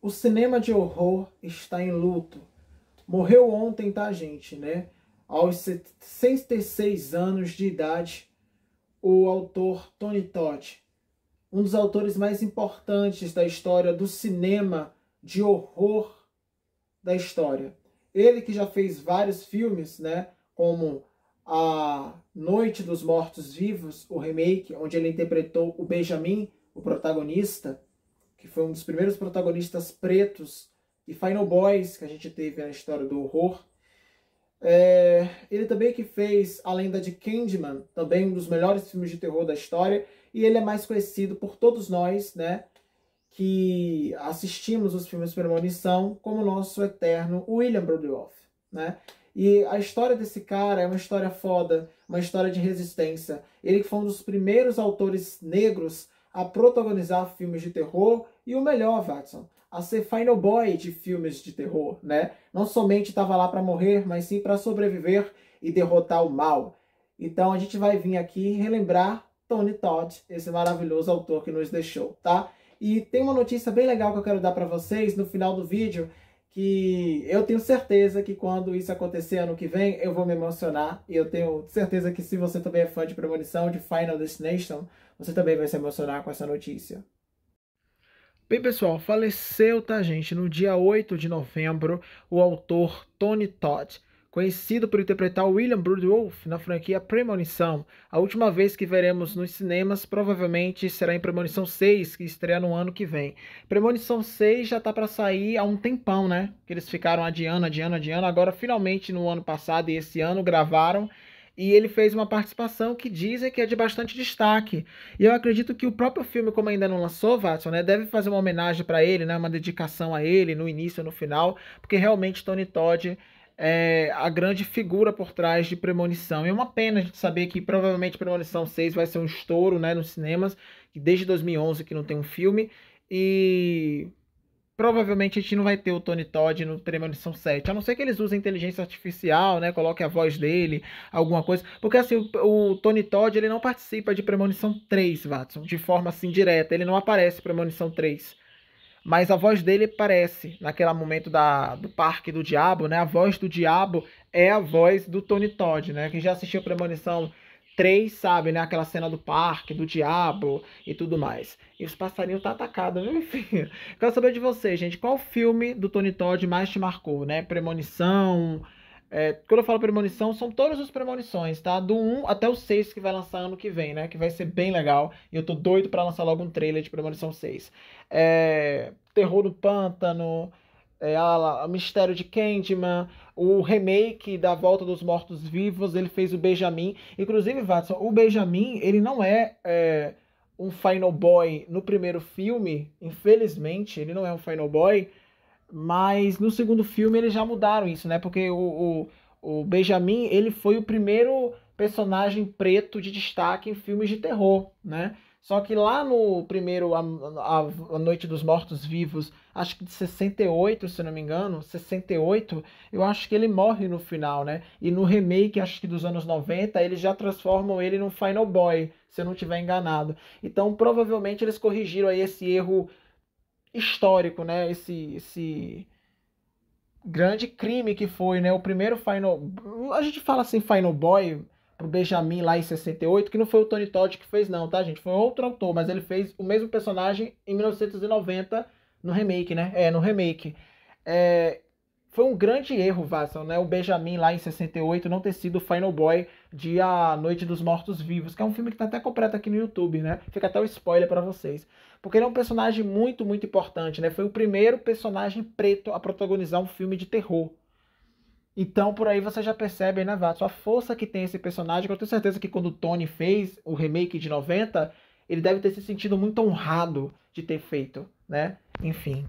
O cinema de horror está em luto. Morreu ontem, tá, gente, né? Aos 66 anos de idade, o autor Tony Todd, um dos autores mais importantes da história do cinema de horror da história. Ele que já fez vários filmes, né, como A Noite dos Mortos Vivos, o remake, onde ele interpretou o Benjamin, o protagonista, que foi um dos primeiros protagonistas pretos, e Final Boys, que a gente teve na história do horror. É, ele também que fez A Lenda de Candyman, também um dos melhores filmes de terror da história, e ele é mais conhecido por todos nós, né, que assistimos os filmes Premonição, como nosso eterno William Brodioff, né? E a história desse cara é uma história foda, uma história de resistência. Ele foi um dos primeiros autores negros a protagonizar filmes de terror e o melhor, Watson, a ser final boy de filmes de terror, né? Não somente estava lá para morrer, mas sim para sobreviver e derrotar o mal. Então a gente vai vir aqui relembrar Tony Todd, esse maravilhoso autor que nos deixou, tá? E tem uma notícia bem legal que eu quero dar para vocês no final do vídeo, que eu tenho certeza que quando isso acontecer ano que vem, eu vou me emocionar. E eu tenho certeza que se você também é fã de Premonição, de Final Destination, você também vai se emocionar com essa notícia. Bem, pessoal, faleceu, tá, gente? No dia 8 de novembro, o autor Tony Todd conhecido por interpretar William Broodwolf na franquia Premonição. A última vez que veremos nos cinemas provavelmente será em Premonição 6, que estreia no ano que vem. Premonição 6 já tá para sair há um tempão, né? Que eles ficaram adiando, adiando, adiando. Agora finalmente no ano passado e esse ano gravaram e ele fez uma participação que dizem que é de bastante destaque. E eu acredito que o próprio filme, como ainda não lançou, Watson, né, deve fazer uma homenagem para ele, né, uma dedicação a ele no início, no final, porque realmente Tony Todd é, a grande figura por trás de Premonição. E é uma pena a gente saber que provavelmente Premonição 6 vai ser um estouro né, nos cinemas, que desde 2011 que não tem um filme, e provavelmente a gente não vai ter o Tony Todd no Premonição 7, a não ser que eles usem inteligência artificial, né, coloque a voz dele, alguma coisa, porque assim, o, o Tony Todd ele não participa de Premonição 3, Watson, de forma assim direta, ele não aparece em Premonição 3 mas a voz dele parece, naquele momento da, do Parque do Diabo, né? A voz do Diabo é a voz do Tony Todd, né? Quem já assistiu Premonição 3 sabe, né? Aquela cena do parque, do diabo e tudo mais. E os passarinhos tá atacado, viu? Né? Enfim, quero saber de vocês, gente. Qual filme do Tony Todd mais te marcou, né? Premonição, é, quando eu falo premonição, são todas as premonições, tá? Do 1 até o 6 que vai lançar ano que vem, né? Que vai ser bem legal. E eu tô doido para lançar logo um trailer de Premonição 6. É, Terror no Pântano, é, a, a Mistério de Candyman, o remake da Volta dos Mortos Vivos, ele fez o Benjamin. Inclusive, Watson, o Benjamin, ele não é, é um Final Boy no primeiro filme. Infelizmente, ele não é um Final Boy mas no segundo filme eles já mudaram isso, né? Porque o, o, o Benjamin, ele foi o primeiro personagem preto de destaque em filmes de terror, né? Só que lá no primeiro A, a, a Noite dos Mortos Vivos, acho que de 68, se não me engano, 68, eu acho que ele morre no final, né? E no remake, acho que dos anos 90, eles já transformam ele num Final Boy, se eu não estiver enganado. Então, provavelmente eles corrigiram aí esse erro histórico, né? Esse, esse grande crime que foi, né? O primeiro Final. A gente fala assim, Final Boy pro Benjamin lá em 68, que não foi o Tony Todd que fez, não, tá, gente? Foi outro autor, mas ele fez o mesmo personagem em 1990 no remake, né? É, no remake. É, foi um grande erro, Vassal, né? O Benjamin lá em 68 não ter sido o Final Boy de A Noite dos Mortos Vivos, que é um filme que tá até completo aqui no YouTube, né? Fica até o um spoiler para vocês. Porque ele é um personagem muito, muito importante, né? Foi o primeiro personagem preto a protagonizar um filme de terror. Então, por aí você já percebe, né, Vassal, a força que tem esse personagem, que eu tenho certeza que quando o Tony fez o remake de 90, ele deve ter se sentido muito honrado de ter feito, né? Enfim.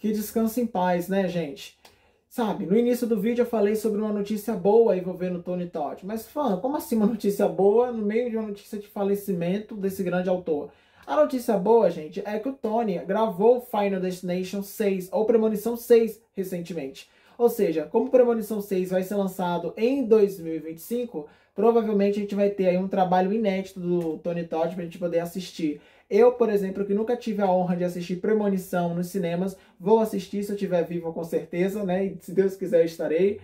Que descanse em paz, né, gente? Sabe, no início do vídeo eu falei sobre uma notícia boa envolvendo Tony Todd. Mas, fã, como assim uma notícia boa no meio de uma notícia de falecimento desse grande autor? A notícia boa, gente, é que o Tony gravou Final Destination 6, ou Premonição 6, recentemente. Ou seja, como Premonição 6 vai ser lançado em 2025, provavelmente a gente vai ter aí um trabalho inédito do Tony Todd para a gente poder assistir. Eu, por exemplo, que nunca tive a honra de assistir Premonição nos cinemas, vou assistir se eu estiver vivo com certeza, né? E, se Deus quiser, eu estarei.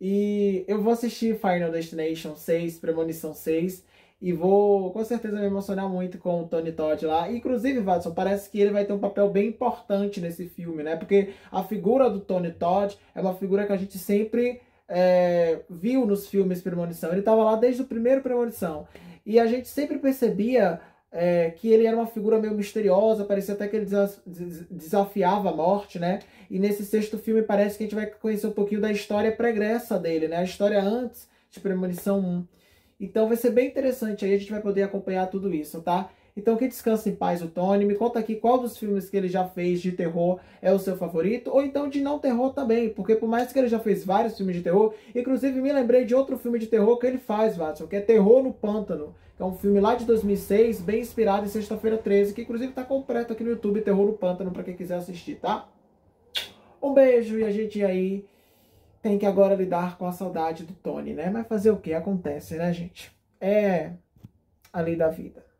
E eu vou assistir Final Destination 6, Premonição 6. E vou com certeza me emocionar muito com o Tony Todd lá. Inclusive, Watson, parece que ele vai ter um papel bem importante nesse filme, né? Porque a figura do Tony Todd é uma figura que a gente sempre é, viu nos filmes Premonição. Ele estava lá desde o primeiro Premonição. E a gente sempre percebia é, que ele era uma figura meio misteriosa, parecia até que ele desafiava a morte, né? E nesse sexto filme parece que a gente vai conhecer um pouquinho da história pregressa dele, né? A história antes de Premonição 1. Então vai ser bem interessante aí, a gente vai poder acompanhar tudo isso, tá? Então que descanse em paz o Tony, me conta aqui qual dos filmes que ele já fez de terror é o seu favorito, ou então de não terror também, porque por mais que ele já fez vários filmes de terror, inclusive me lembrei de outro filme de terror que ele faz, Watson, que é Terror no Pântano, que é um filme lá de 2006, bem inspirado em Sexta-feira 13, que inclusive está completo aqui no YouTube, Terror no Pântano, para quem quiser assistir, tá? Um beijo e a gente aí tem que agora lidar com a saudade do Tony, né? Mas fazer o que? Acontece, né, gente? É a lei da vida.